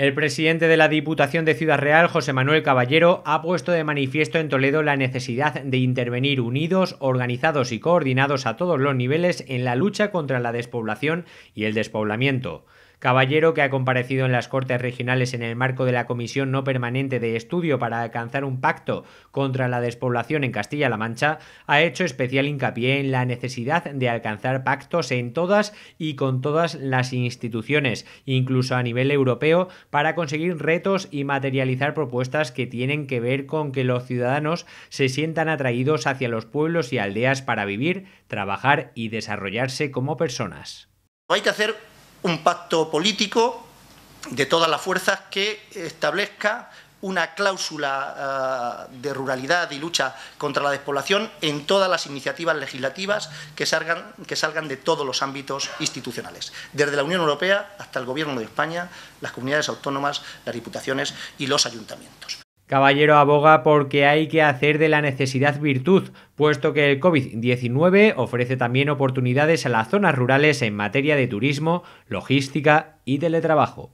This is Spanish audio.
El presidente de la Diputación de Ciudad Real, José Manuel Caballero, ha puesto de manifiesto en Toledo la necesidad de intervenir unidos, organizados y coordinados a todos los niveles en la lucha contra la despoblación y el despoblamiento. Caballero, que ha comparecido en las Cortes Regionales en el marco de la Comisión No Permanente de Estudio para alcanzar un pacto contra la despoblación en Castilla-La Mancha, ha hecho especial hincapié en la necesidad de alcanzar pactos en todas y con todas las instituciones, incluso a nivel europeo, para conseguir retos y materializar propuestas que tienen que ver con que los ciudadanos se sientan atraídos hacia los pueblos y aldeas para vivir, trabajar y desarrollarse como personas. Hay que hacer un pacto político de todas las fuerzas que establezca una cláusula ah, de ruralidad y lucha contra la despoblación en todas las iniciativas legislativas que que salgan de todos los ámbitos institucionales, desde la Unión Europea hasta el Gobierno de España, las comunidades autónomas, las diputaciones y los ayuntamientos. Caballero aboga porque hay que hacer de la necesidad virtud, puesto que el COVID-19 ofrece también oportunidades a las zonas rurales en materia de turismo, logística y teletrabajo.